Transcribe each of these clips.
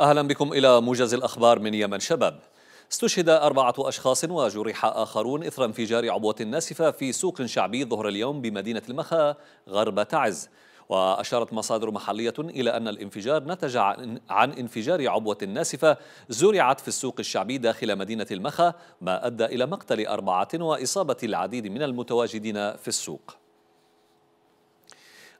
أهلا بكم إلى موجز الأخبار من يمن شباب استشهد أربعة أشخاص وجرح آخرون إثر انفجار عبوة ناسفة في سوق شعبي ظهر اليوم بمدينة المخا غرب تعز وأشارت مصادر محلية إلى أن الانفجار نتج عن انفجار عبوة ناسفة زرعت في السوق الشعبي داخل مدينة المخا ما أدى إلى مقتل أربعة وإصابة العديد من المتواجدين في السوق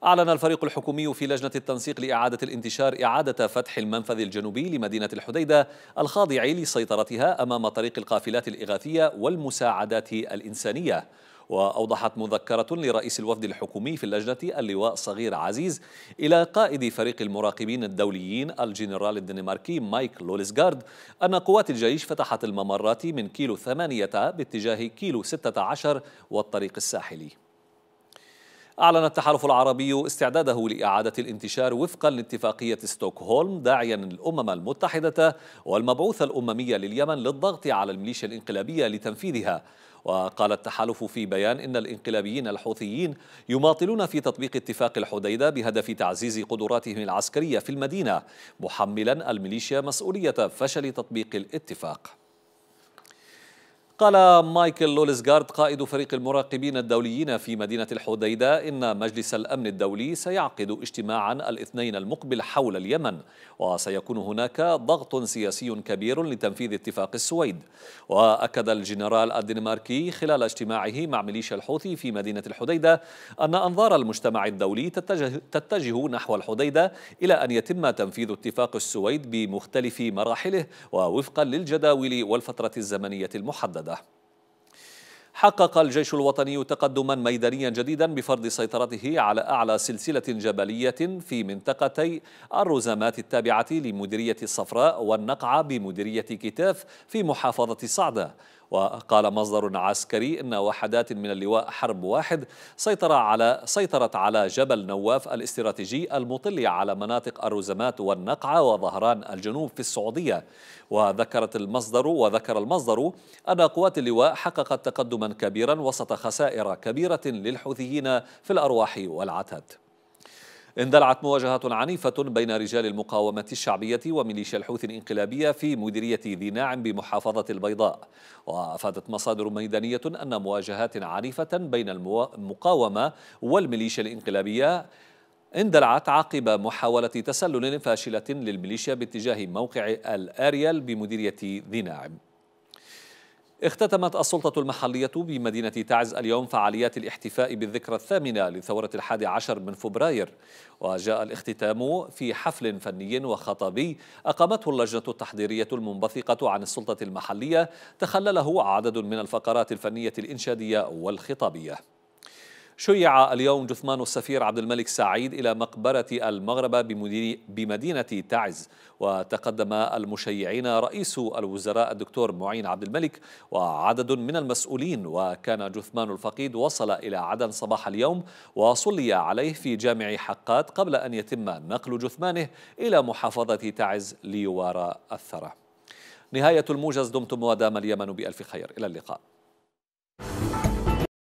أعلن الفريق الحكومي في لجنة التنسيق لإعادة الانتشار إعادة فتح المنفذ الجنوبي لمدينة الحديدة الخاضع لسيطرتها أمام طريق القافلات الإغاثية والمساعدات الإنسانية وأوضحت مذكرة لرئيس الوفد الحكومي في اللجنة اللواء صغير عزيز إلى قائد فريق المراقبين الدوليين الجنرال الدنماركي مايك لوليسغارد أن قوات الجيش فتحت الممرات من كيلو ثمانية باتجاه كيلو ستة عشر والطريق الساحلي أعلن التحالف العربي استعداده لإعادة الانتشار وفقا لاتفاقية ستوكهولم داعيا الأمم المتحدة والمبعوثة الأممية لليمن للضغط على الميليشيا الانقلابية لتنفيذها وقال التحالف في بيان إن الانقلابيين الحوثيين يماطلون في تطبيق اتفاق الحديدة بهدف تعزيز قدراتهم العسكرية في المدينة محملا الميليشيا مسؤولية فشل تطبيق الاتفاق قال مايكل لولزغارد قائد فريق المراقبين الدوليين في مدينة الحديدة إن مجلس الأمن الدولي سيعقد اجتماعا الاثنين المقبل حول اليمن وسيكون هناك ضغط سياسي كبير لتنفيذ اتفاق السويد وأكد الجنرال الدنماركي خلال اجتماعه مع ميليشيا الحوثي في مدينة الحديدة أن أنظار المجتمع الدولي تتجه, تتجه نحو الحديدة إلى أن يتم تنفيذ اتفاق السويد بمختلف مراحله ووفقا للجداول والفترة الزمنية المحددة القيادة حقق الجيش الوطني تقدما ميدانيا جديدا بفرض سيطرته على أعلى سلسلة جبلية في منطقتي الرزامات التابعة لمديرية الصفراء والنقعة بمديرية كتاف في محافظة صعدة وقال مصدر عسكري إن وحدات من اللواء حرب واحد سيطر على سيطرت على جبل نواف الاستراتيجي المطل على مناطق الرزمات والنقعة وظهران الجنوب في السعودية وذكرت المصدر وذكر المصدر أن قوات اللواء حققت تقدما كبيرا وسط خسائر كبيرة للحوثيين في الأرواح والعتاد اندلعت مواجهات عنيفة بين رجال المقاومة الشعبية وميليشيا الحوثي الانقلابية في مديرية ذي ناعم بمحافظة البيضاء وأفادت مصادر ميدانية أن مواجهات عنيفة بين المقاومة والميليشيا الانقلابية اندلعت عقب محاولة تسلل فاشلة للميليشيا باتجاه موقع الأريال بمديرية ذي ناعم اختتمت السلطة المحلية بمدينة تعز اليوم فعاليات الاحتفاء بالذكرى الثامنة لثورة الحادي عشر من فبراير وجاء الاختتام في حفل فني وخطابي أقامته اللجنة التحضيرية المنبثقة عن السلطة المحلية تخلله عدد من الفقرات الفنية الإنشادية والخطابية شيع اليوم جثمان السفير عبد الملك سعيد إلى مقبرة المغرب بمدينة تعز وتقدم المشيعين رئيس الوزراء الدكتور معين عبد الملك وعدد من المسؤولين وكان جثمان الفقيد وصل إلى عدن صباح اليوم وصلي عليه في جامع حقات قبل أن يتم نقل جثمانه إلى محافظة تعز ليوارى الثرى نهاية الموجز دمتم ودام اليمن بألف خير إلى اللقاء